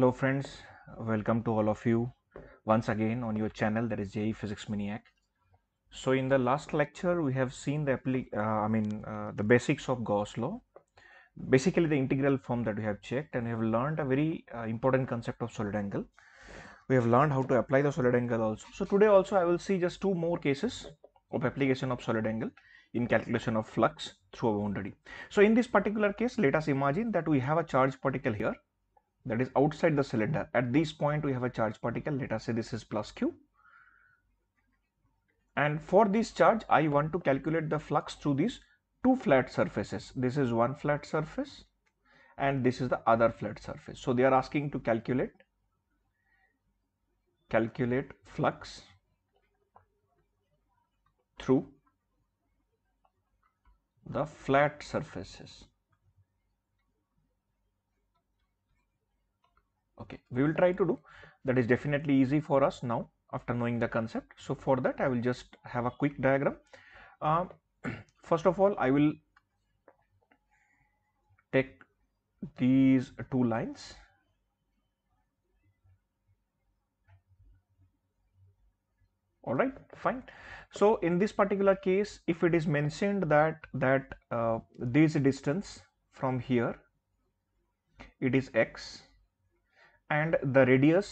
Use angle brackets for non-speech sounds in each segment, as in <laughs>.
Hello friends, welcome to all of you once again on your channel that is JE Physics Maniac. So in the last lecture we have seen the uh, I mean uh, the basics of Gauss law, basically the integral form that we have checked and we have learned a very uh, important concept of solid angle. We have learned how to apply the solid angle also. So today also I will see just two more cases of application of solid angle in calculation of flux through a boundary. So in this particular case let us imagine that we have a charged particle here that is outside the cylinder. At this point we have a charge particle let us say this is plus q and for this charge I want to calculate the flux through these two flat surfaces. This is one flat surface and this is the other flat surface. So they are asking to calculate calculate flux through the flat surfaces. okay we will try to do that is definitely easy for us now after knowing the concept so for that i will just have a quick diagram uh, <clears throat> first of all i will take these two lines all right fine so in this particular case if it is mentioned that that uh, this distance from here it is x and the radius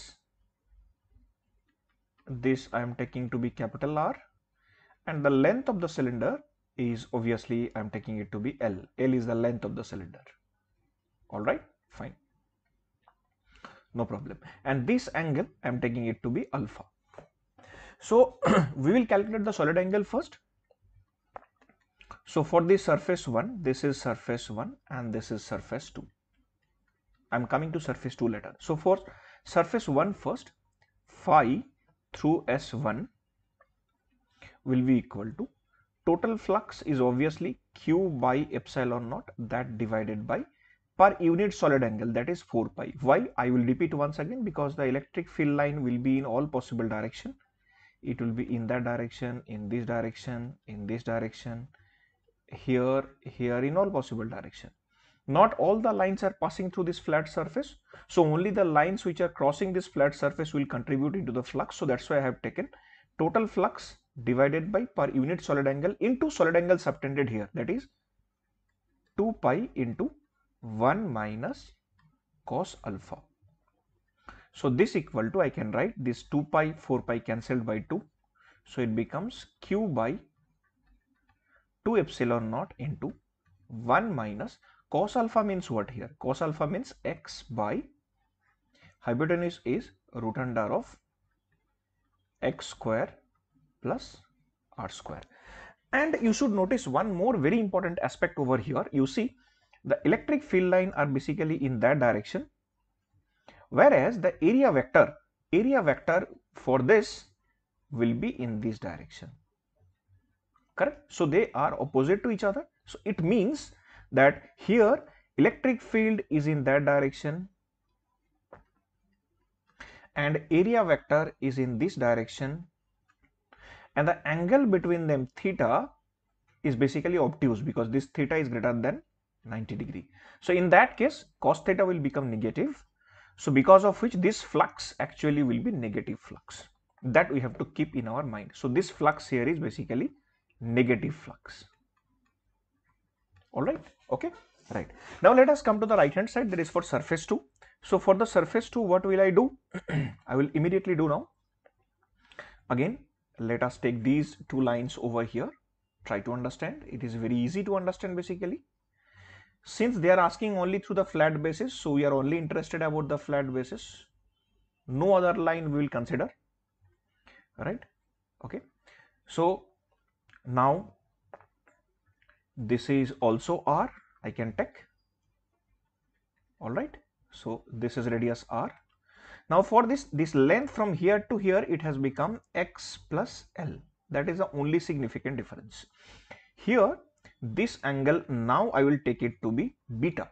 this I am taking to be capital R and the length of the cylinder is obviously I am taking it to be L. L is the length of the cylinder. Alright, fine. No problem. And this angle I am taking it to be alpha. So, <clears throat> we will calculate the solid angle first. So, for the surface 1, this is surface 1 and this is surface 2. I'm coming to surface 2 later. So for surface 1 first phi through S1 will be equal to total flux is obviously q by epsilon naught that divided by per unit solid angle that is 4 pi. Why? I will repeat once again because the electric field line will be in all possible direction. It will be in that direction, in this direction, in this direction, here, here in all possible direction not all the lines are passing through this flat surface. So only the lines which are crossing this flat surface will contribute into the flux. So that's why I have taken total flux divided by per unit solid angle into solid angle subtended here that is 2 pi into 1 minus cos alpha. So this equal to I can write this 2 pi 4 pi cancelled by 2. So it becomes q by 2 epsilon naught into 1 minus cos alpha means what here? Cos alpha means x by hypotenuse is root under of x square plus r square. And you should notice one more very important aspect over here. You see the electric field line are basically in that direction whereas the area vector area vector for this will be in this direction correct so they are opposite to each other so it means that here electric field is in that direction and area vector is in this direction and the angle between them theta is basically obtuse because this theta is greater than 90 degree. So, in that case cos theta will become negative. So, because of which this flux actually will be negative flux that we have to keep in our mind. So, this flux here is basically negative flux all right okay right now let us come to the right hand side that is for surface 2 so for the surface 2 what will i do <clears throat> i will immediately do now again let us take these two lines over here try to understand it is very easy to understand basically since they are asking only through the flat basis so we are only interested about the flat basis no other line we will consider right okay so now this is also R I can take alright. So, this is radius R. Now, for this this length from here to here it has become x plus L that is the only significant difference. Here this angle now I will take it to be beta.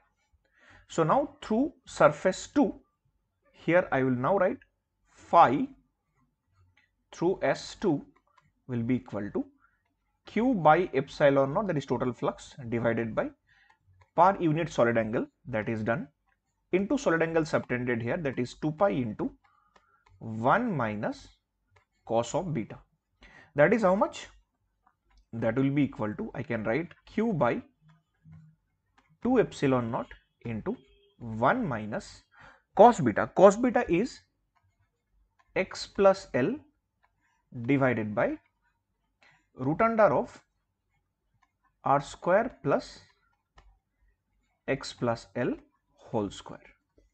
So, now through surface 2 here I will now write phi through S2 will be equal to q by epsilon naught that is total flux divided by per unit solid angle that is done into solid angle subtended here that is 2 pi into 1 minus cos of beta that is how much that will be equal to I can write q by 2 epsilon naught into 1 minus cos beta cos beta is x plus l divided by root under of r square plus x plus l whole square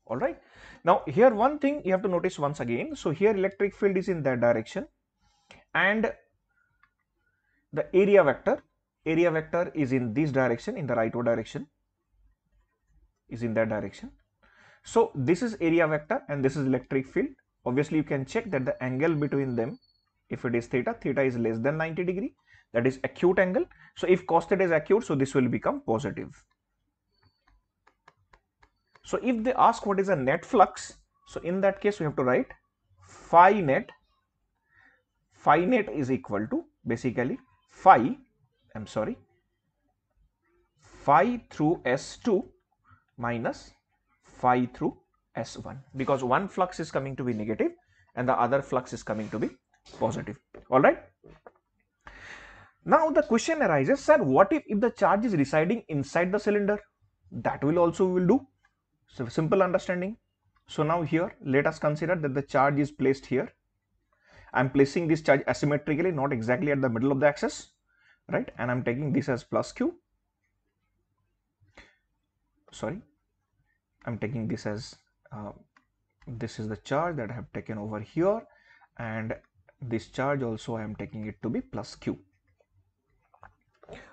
all right. Now here one thing you have to notice once again. So here electric field is in that direction and the area vector area vector is in this direction in the rightward direction is in that direction. So this is area vector and this is electric field obviously you can check that the angle between them if it is theta, theta is less than 90 degree, that is acute angle. So if cos theta is acute, so this will become positive. So if they ask what is a net flux, so in that case we have to write phi net, phi net is equal to basically phi, I'm sorry, phi through S2 minus phi through S1 because one flux is coming to be negative and the other flux is coming to be positive all right now the question arises sir what if if the charge is residing inside the cylinder that will also will do so simple understanding so now here let us consider that the charge is placed here i'm placing this charge asymmetrically not exactly at the middle of the axis right and i'm taking this as plus q sorry i'm taking this as uh, this is the charge that i have taken over here and this charge also I am taking it to be plus q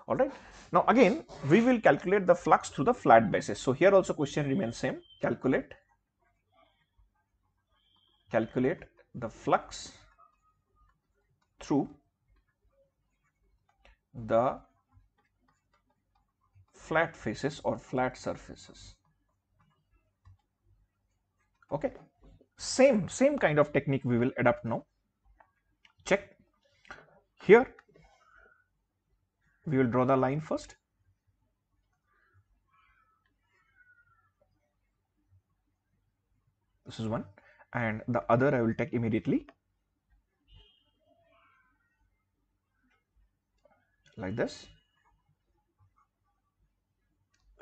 alright. Now again we will calculate the flux through the flat basis. So here also question remains same calculate calculate the flux through the flat faces or flat surfaces okay same same kind of technique we will adapt now check here we will draw the line first this is one and the other I will take immediately like this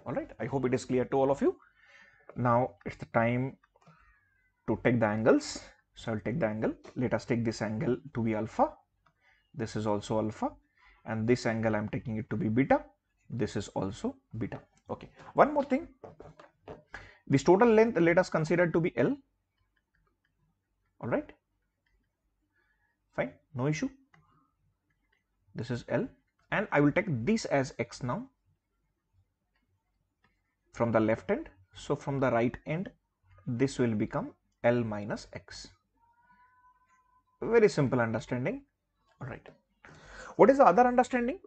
all right I hope it is clear to all of you now it's the time to take the angles so I'll take the angle. Let us take this angle to be alpha. This is also alpha and this angle I'm taking it to be beta. This is also beta. Okay. One more thing. This total length let us consider to be L. All right. Fine. No issue. This is L and I will take this as X now from the left end. So from the right end, this will become L minus X very simple understanding right what is the other understanding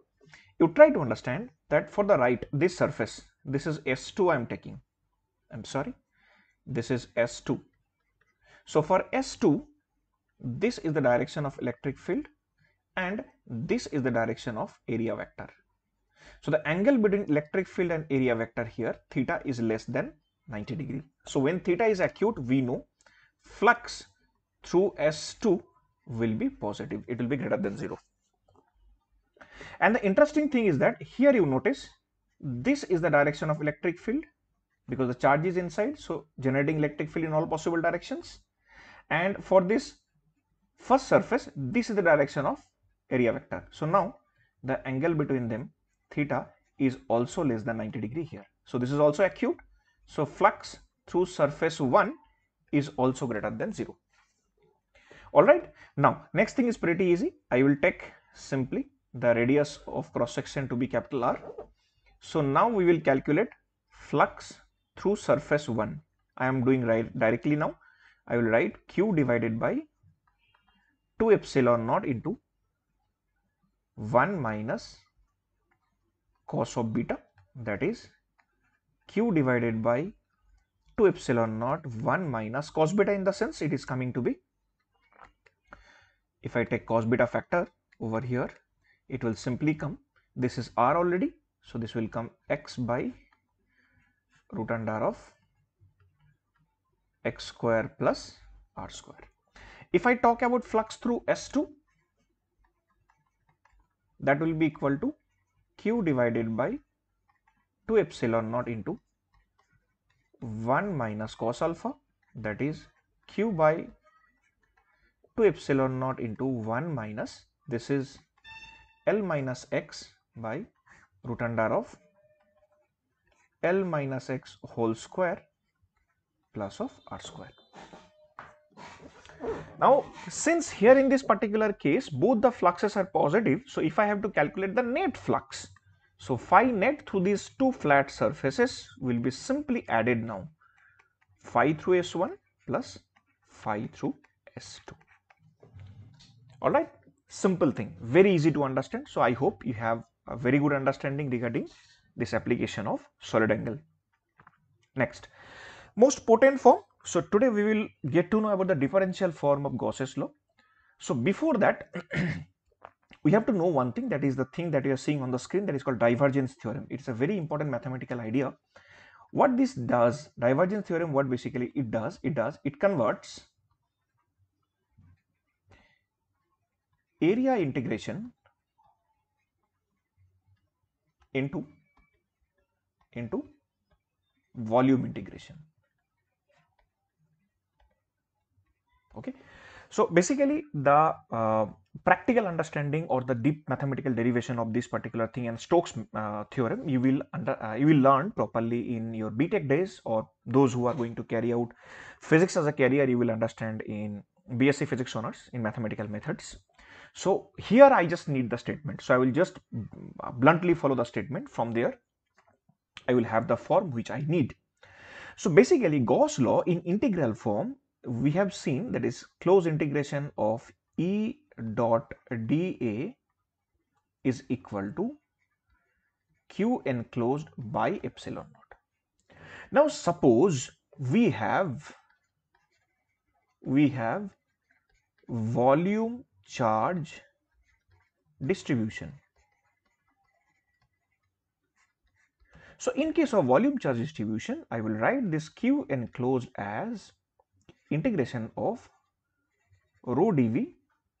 you try to understand that for the right this surface this is s2 i'm taking i'm sorry this is s2 so for s2 this is the direction of electric field and this is the direction of area vector so the angle between electric field and area vector here theta is less than 90 degree so when theta is acute we know flux through s2 will be positive it will be greater than 0 and the interesting thing is that here you notice this is the direction of electric field because the charge is inside so generating electric field in all possible directions and for this first surface this is the direction of area vector so now the angle between them theta is also less than 90 degree here so this is also acute so flux through surface 1 is also greater than 0 all right now next thing is pretty easy i will take simply the radius of cross section to be capital r so now we will calculate flux through surface 1 i am doing right directly now i will write q divided by 2 epsilon naught into 1 minus cos of beta that is q divided by 2 epsilon naught 1 minus cos beta in the sense it is coming to be if I take cos beta factor over here, it will simply come, this is r already, so this will come x by root and r of x square plus r square. If I talk about flux through S2, that will be equal to q divided by 2 epsilon naught into 1 minus cos alpha that is q by to epsilon naught into 1 minus this is L minus x by root under of L minus x whole square plus of r square. Now, since here in this particular case both the fluxes are positive, so if I have to calculate the net flux, so phi net through these two flat surfaces will be simply added now phi through S1 plus phi through S2 all right simple thing very easy to understand so i hope you have a very good understanding regarding this application of solid angle next most potent form so today we will get to know about the differential form of gauss's law so before that <clears throat> we have to know one thing that is the thing that you are seeing on the screen that is called divergence theorem it's a very important mathematical idea what this does divergence theorem what basically it does it does it converts area integration into into volume integration okay so basically the uh, practical understanding or the deep mathematical derivation of this particular thing and Stokes uh, theorem you will under uh, you will learn properly in your btech days or those who are going to carry out physics as a career you will understand in BSc physics honors in mathematical methods so here I just need the statement. So I will just bluntly follow the statement from there. I will have the form which I need. So basically Gauss law in integral form, we have seen that is close integration of E dot dA is equal to Q enclosed by epsilon naught. Now suppose we have we have volume charge distribution. So in case of volume charge distribution, I will write this Q enclosed as integration of rho dV,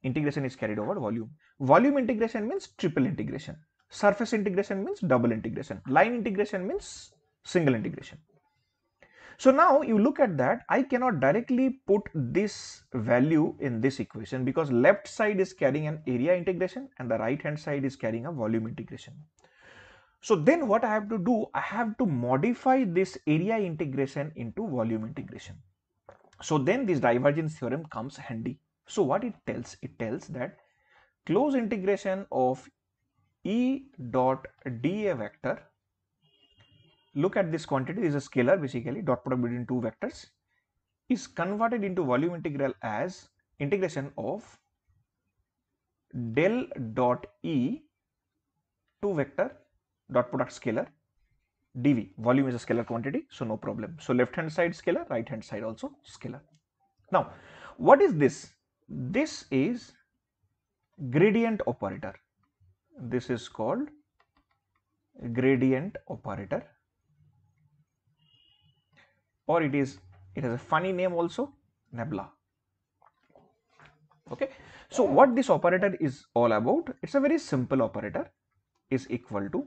integration is carried over volume. Volume integration means triple integration, surface integration means double integration, line integration means single integration. So now you look at that, I cannot directly put this value in this equation because left side is carrying an area integration and the right hand side is carrying a volume integration. So then what I have to do, I have to modify this area integration into volume integration. So then this divergence theorem comes handy. So what it tells, it tells that close integration of E dot dA vector look at this quantity is a scalar basically dot product between two vectors is converted into volume integral as integration of del dot E two vector dot product scalar dv volume is a scalar quantity so no problem so left hand side scalar right hand side also scalar now what is this this is gradient operator this is called gradient operator or it is it has a funny name also nebula okay so what this operator is all about it's a very simple operator is equal to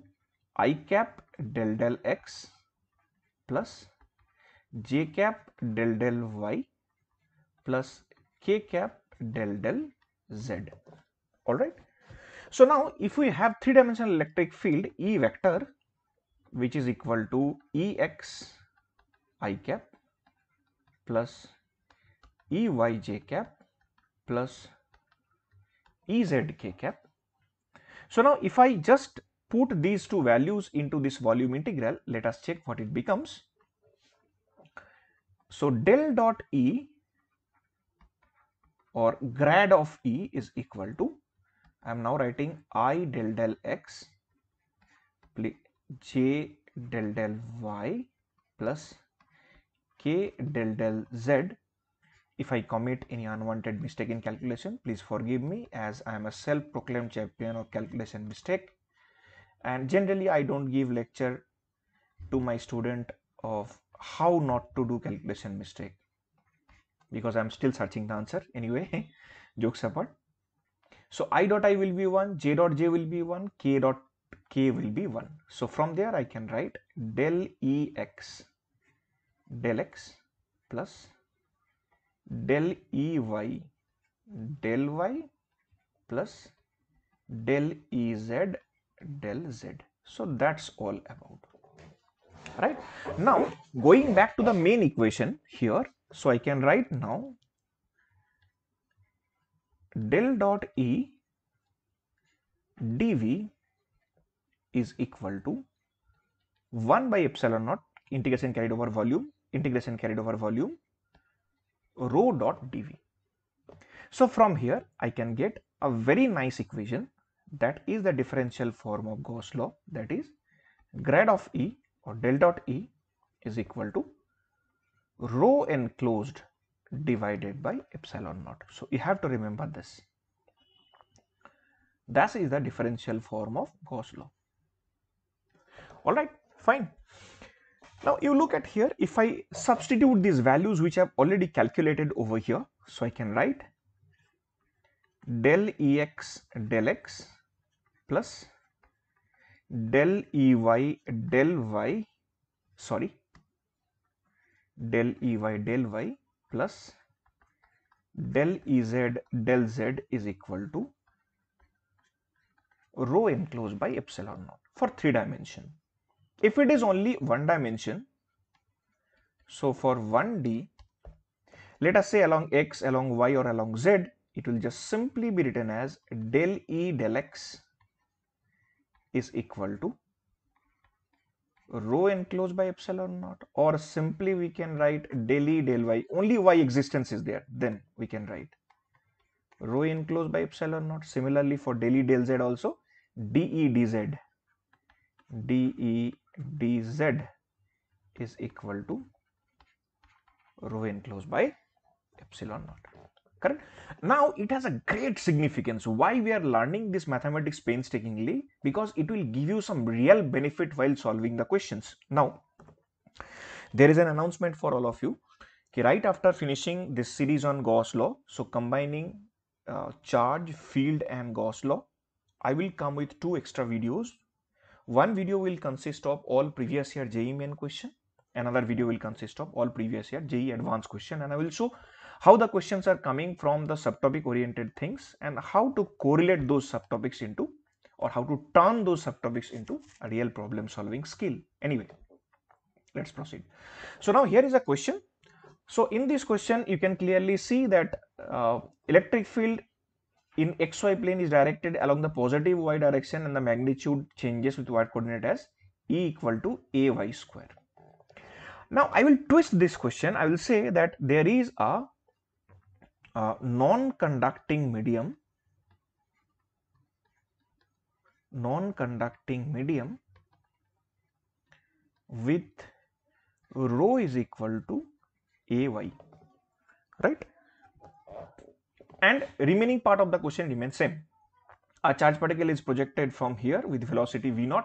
i cap del del x plus j cap del del y plus k cap del del z all right so now if we have three dimensional electric field e vector which is equal to E x i cap plus eyj cap plus ezk cap. So, now if I just put these two values into this volume integral, let us check what it becomes. So, del dot E or grad of E is equal to, I am now writing I del del X j del del Y plus k del del z. If I commit any unwanted mistake in calculation, please forgive me as I am a self-proclaimed champion of calculation mistake. And generally, I don't give lecture to my student of how not to do calculation mistake because I'm still searching the answer anyway <laughs> jokes apart so i dot i will be 1 j dot j will be 1 k dot k will be 1 so from there i can write del e x del x plus del Ey del y plus del Ez del z. So that's all about right now going back to the main equation here so I can write now del dot E dv is equal to 1 by epsilon naught integration carried over volume integration carried over volume rho dot dV. So from here I can get a very nice equation that is the differential form of Gauss law that is grad of E or del dot E is equal to rho enclosed divided by epsilon naught. So you have to remember this. That is the differential form of Gauss law. Alright, fine. Now you look at here, if I substitute these values which I have already calculated over here, so I can write del Ex del X plus del Ey del Y, sorry, del Ey del Y plus del Ez del Z is equal to rho enclosed by epsilon naught for three dimension if it is only one dimension so for 1d let us say along x along y or along z it will just simply be written as del e del x is equal to rho enclosed by epsilon naught or simply we can write del e del y only y existence is there then we can write rho enclosed by epsilon naught similarly for del e del z also de dz de dz is equal to rho enclosed by epsilon naught correct now it has a great significance why we are learning this mathematics painstakingly because it will give you some real benefit while solving the questions now there is an announcement for all of you okay right after finishing this series on gauss law so combining uh, charge field and gauss law i will come with two extra videos one video will consist of all previous year JE main question. Another video will consist of all previous year JE advanced question and I will show how the questions are coming from the subtopic oriented things and how to correlate those subtopics into or how to turn those subtopics into a real problem solving skill. Anyway, let's proceed. So now here is a question. So in this question, you can clearly see that uh, electric field in xy plane is directed along the positive y direction and the magnitude changes with y coordinate as E equal to ay square. Now I will twist this question I will say that there is a, a non-conducting medium non-conducting medium with rho is equal to ay right and remaining part of the question remains same. A charge particle is projected from here with velocity v naught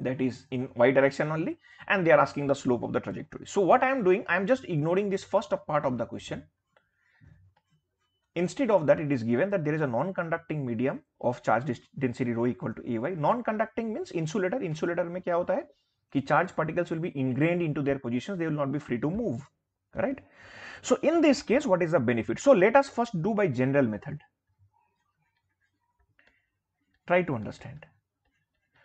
that is in y direction only and they are asking the slope of the trajectory. So what I am doing, I am just ignoring this first part of the question. Instead of that, it is given that there is a non-conducting medium of charge density rho equal to Ay. Non-conducting means insulator. Insulator में क्या होता है कि charge particles will be ingrained into their positions. They will not be free to move, right? So in this case, what is the benefit? So let us first do by general method. Try to understand.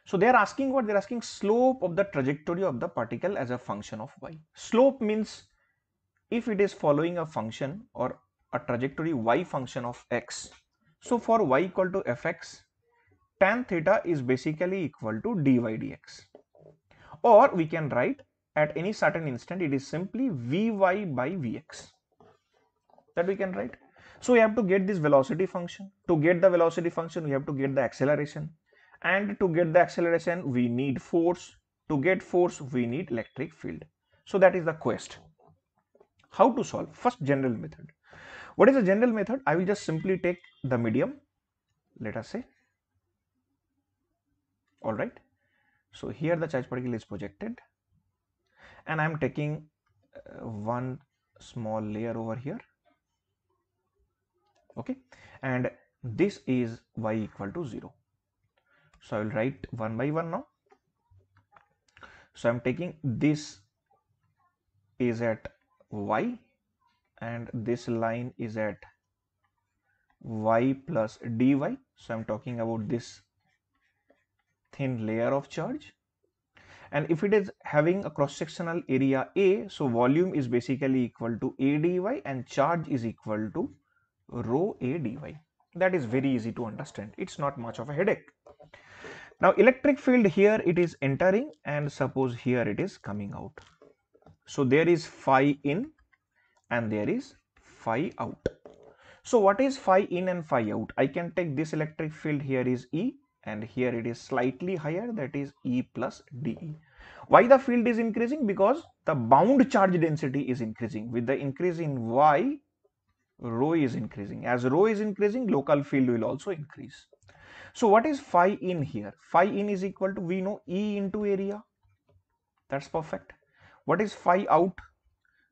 So they are asking what? They are asking slope of the trajectory of the particle as a function of y. Slope means if it is following a function or a trajectory y function of x. So for y equal to fx, tan theta is basically equal to dy dx. Or we can write at any certain instant it is simply Vy by Vx that we can write. So we have to get this velocity function. To get the velocity function we have to get the acceleration and to get the acceleration we need force. To get force we need electric field. So that is the quest. How to solve? First general method. What is the general method? I will just simply take the medium let us say all right so here the charge particle is projected and I'm taking uh, one small layer over here okay and this is y equal to 0 so I will write one by one now so I'm taking this is at y and this line is at y plus dy so I'm talking about this thin layer of charge and if it is having a cross-sectional area A, so volume is basically equal to A dy and charge is equal to rho A dy. That is very easy to understand. It's not much of a headache. Now electric field here it is entering and suppose here it is coming out. So there is phi in and there is phi out. So what is phi in and phi out? I can take this electric field here is E and here it is slightly higher that is E plus dE. Why the field is increasing? Because the bound charge density is increasing with the increase in Y rho is increasing. As rho is increasing local field will also increase. So what is phi in here? Phi in is equal to we know E into area that's perfect. What is phi out?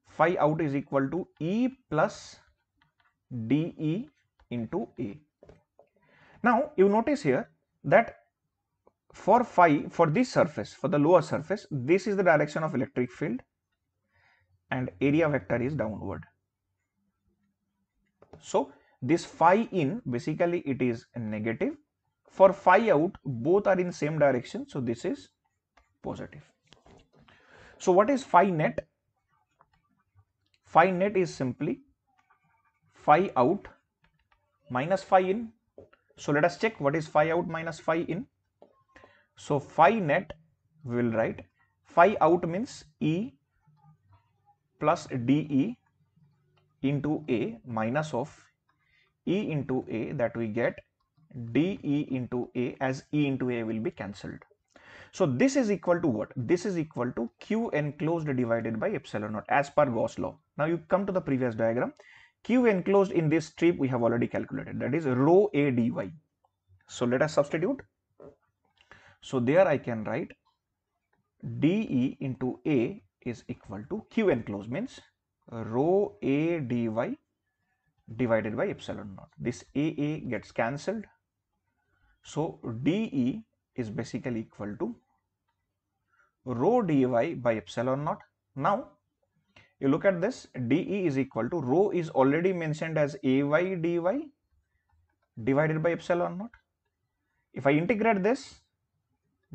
Phi out is equal to E plus dE into A. Now you notice here that for phi for this surface for the lower surface this is the direction of electric field and area vector is downward. So, this phi in basically it is negative for phi out both are in same direction. So, this is positive. So, what is phi net? Phi net is simply phi out minus phi in so let us check what is phi out minus phi in. So phi net we will write phi out means E plus DE into A minus of E into A that we get DE into A as E into A will be cancelled. So this is equal to what? This is equal to Q enclosed divided by epsilon naught as per Gauss law. Now you come to the previous diagram. Q enclosed in this strip we have already calculated that is rho A dy. So let us substitute. So there I can write dE into A is equal to Q enclosed means rho A dy divided by epsilon naught. This AA gets cancelled. So dE is basically equal to rho dy by epsilon naught. Now you look at this DE is equal to rho is already mentioned as AY DY divided by epsilon naught. If I integrate this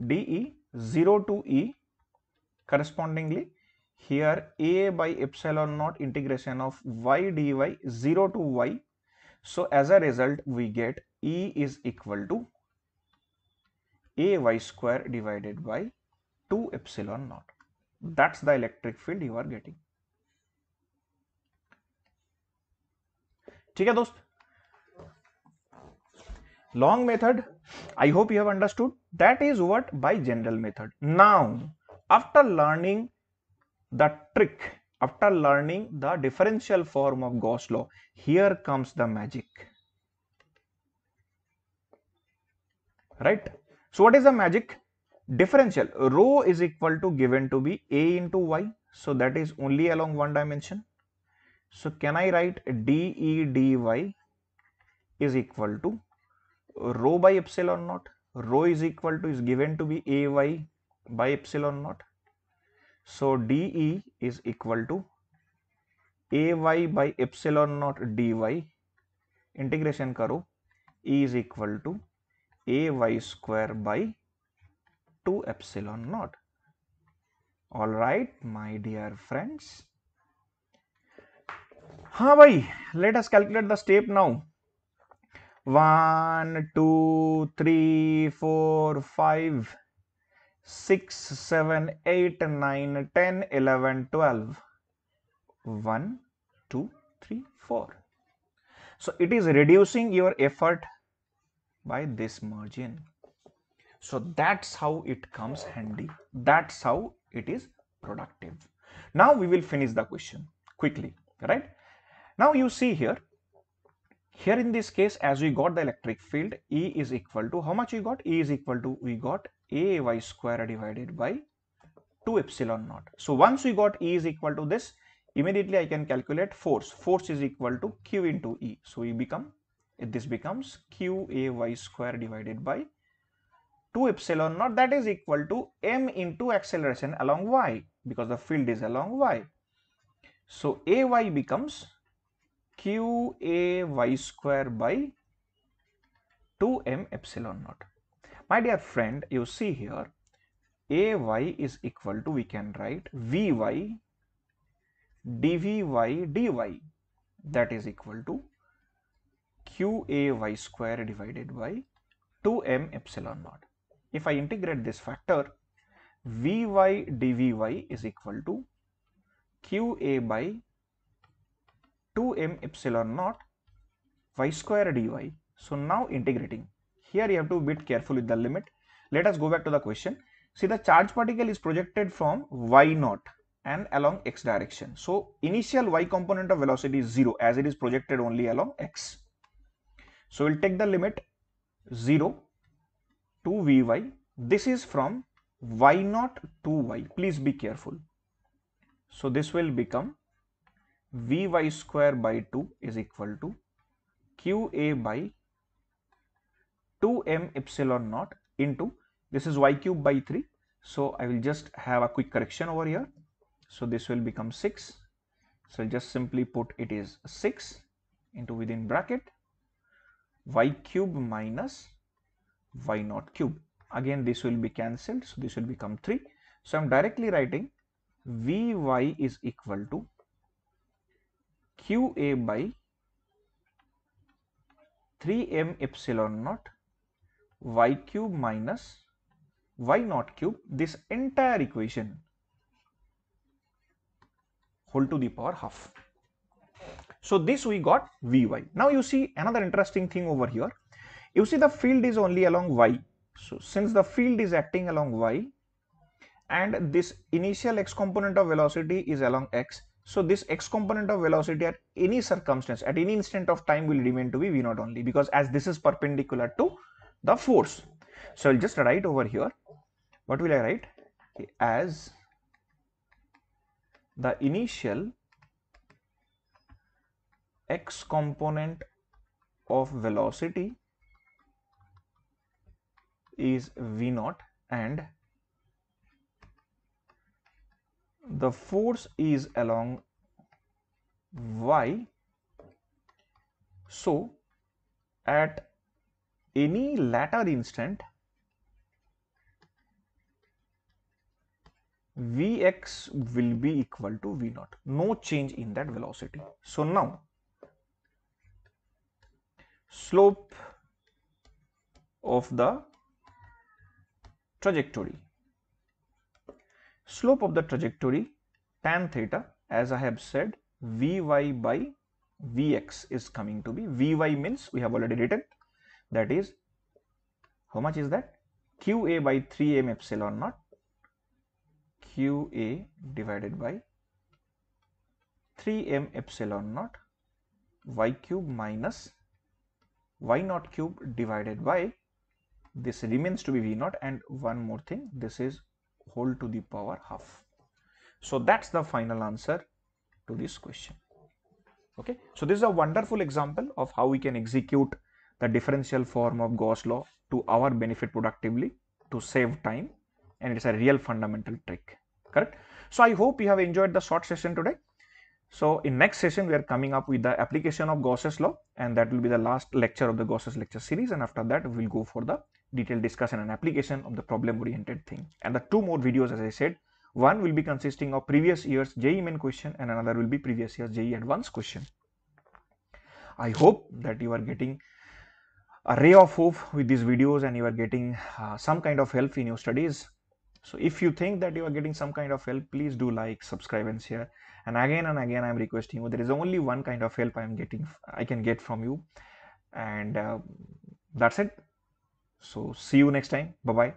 DE 0 to E correspondingly here A by epsilon naught integration of Y DY 0 to Y. So as a result we get E is equal to AY square divided by 2 epsilon naught. That's the electric field you are getting. ठीक है long method i hope you have understood that is what by general method now after learning the trick after learning the differential form of gauss law here comes the magic right so what is the magic differential rho is equal to given to be a into y so that is only along one dimension so can I write DEDY is equal to rho by epsilon naught, rho is equal to is given to be AY by epsilon naught. So DE is equal to AY by epsilon naught DY integration karo E is equal to AY square by 2 epsilon naught. Alright my dear friends. हाँ भाई let us calculate the step now 1 2 3 4 5 6 7 8 9 10 11 12 1 2 3 4 so it is reducing your effort by this margin so that's how it comes handy that's how it is productive now we will finish the question quickly right now you see here, here in this case as we got the electric field E is equal to how much we got? E is equal to we got Ay square divided by 2 epsilon naught. So once we got E is equal to this immediately I can calculate force. Force is equal to Q into E. So we become this becomes Qay square divided by 2 epsilon naught that is equal to m into acceleration along y because the field is along y. So Ay becomes qay square by 2m epsilon naught. My dear friend, you see here ay is equal to we can write vy y dy that is equal to qay square divided by 2m epsilon naught. If I integrate this factor vy y is equal to qa by 2m epsilon naught y square dy. So now integrating. Here you have to be careful with the limit. Let us go back to the question. See the charge particle is projected from y naught and along x direction. So initial y component of velocity is 0 as it is projected only along x. So we'll take the limit 0 to vy. This is from y naught to y. Please be careful. So this will become Vy square by 2 is equal to Qa by 2m epsilon naught into this is y cube by 3. So, I will just have a quick correction over here. So, this will become 6. So, just simply put it is 6 into within bracket y cube minus y naught cube. Again, this will be cancelled. So, this will become 3. So, I am directly writing Vy is equal to qa by 3m epsilon naught y cube minus y naught cube this entire equation whole to the power half. So, this we got Vy. Now, you see another interesting thing over here. You see the field is only along Y. So, since the field is acting along Y and this initial x component of velocity is along X, so this x component of velocity at any circumstance, at any instant of time will remain to be v naught only because as this is perpendicular to the force. So I'll just write over here. What will I write? As the initial x component of velocity is v naught and the force is along y so at any later instant vx will be equal to v naught no change in that velocity so now slope of the trajectory Slope of the trajectory tan theta as I have said Vy by Vx is coming to be Vy means we have already written that is how much is that qa by 3 m epsilon naught qa divided by 3 m epsilon naught y cube minus y naught cube divided by this remains to be v naught and one more thing this is whole to the power half. So that's the final answer to this question. Okay, so this is a wonderful example of how we can execute the differential form of Gauss law to our benefit productively to save time and it's a real fundamental trick correct so i hope you have enjoyed the short session today so in next session we are coming up with the application of gauss's law and that will be the last lecture of the gauss's lecture series and after that we will go for the detailed discussion and application of the problem-oriented thing. And the two more videos, as I said, one will be consisting of previous year's JE main question and another will be previous year's JE advanced question. I hope that you are getting a ray of hope with these videos and you are getting uh, some kind of help in your studies. So if you think that you are getting some kind of help, please do like, subscribe and share. And again and again, I'm requesting you, there is only one kind of help I'm getting, I can get from you. And uh, that's it. So see you next time. Bye bye.